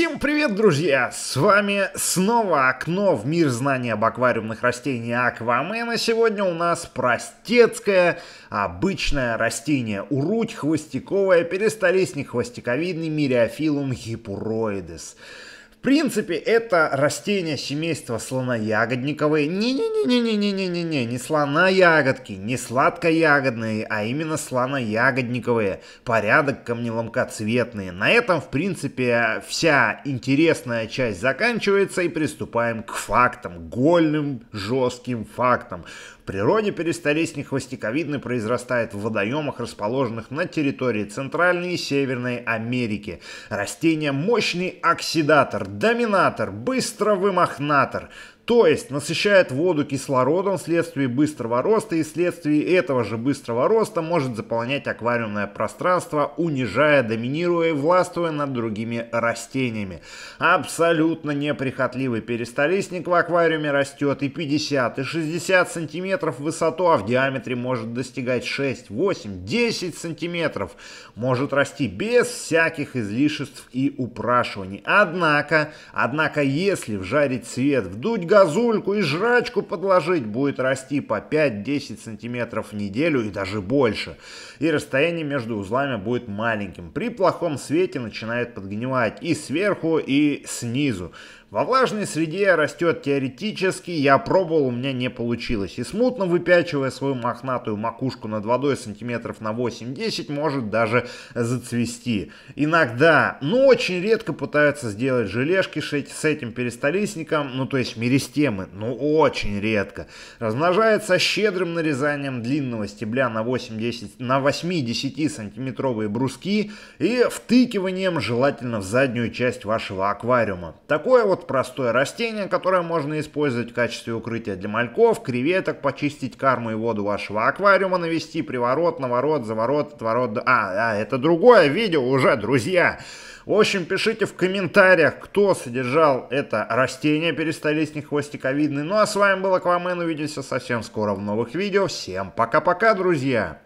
Всем привет, друзья! С вами снова окно в мир знаний об аквариумных растениях Аквамена. Сегодня у нас простецкое, обычное растение уруть хвостиковое, перистолистник хвостиковидный, мириофилум гипуроидес принципе, это растение семейства слоноягодниковые. Не-не-не-не-не-не-не-не, не слоноягодки, не сладкоягодные, а именно слоноягодниковые, порядок камнеломкоцветные. На этом, в принципе, вся интересная часть заканчивается и приступаем к фактам, гольным жестким фактам. В природе перистолистник хвостиковидный произрастает в водоемах, расположенных на территории Центральной и Северной Америки. Растение – мощный оксидатор, Доминатор, быстро вы мохнатор, то есть насыщает воду кислородом вследствие быстрого роста и вследствие этого же быстрого роста может заполнять аквариумное пространство, унижая, доминируя и властвуя над другими растениями. Абсолютно неприхотливый перистолистник в аквариуме растет и 50, и 60 сантиметров в высоту, а в диаметре может достигать 6, 8, 10 сантиметров. Может расти без всяких излишеств и упрашиваний. Однако, однако если вжарить свет в дудь газульку и жрачку подложить, будет расти по 5-10 сантиметров в неделю и даже больше. И расстояние между узлами будет маленьким. При плохом свете начинает подгнивать и сверху, и снизу. Во влажной среде растет теоретически, я пробовал, у меня не получилось. И смутно выпячивая свою мохнатую макушку над водой сантиметров на 8-10, может даже зацвести. Иногда, но очень редко пытаются сделать желешки с этим перистолистником, ну то есть меристемы, но очень редко. Размножается щедрым нарезанием длинного стебля на 8-10, на 8-10 сантиметровые бруски и втыкиванием желательно в заднюю часть вашего аквариума. Такое вот Морд – простое растение, которое можно использовать в качестве укрытия для мальков, креветок, почистить карму и воду вашего аквариума, навести приворот, наворот, заворот, отворот. А, а, это другое видео уже, друзья. В общем, пишите в комментариях, кто содержал это растение перистолистник хвостиковидный. Ну а с вами был Аквамен, увидимся совсем скоро в новых видео. Всем пока-пока, друзья!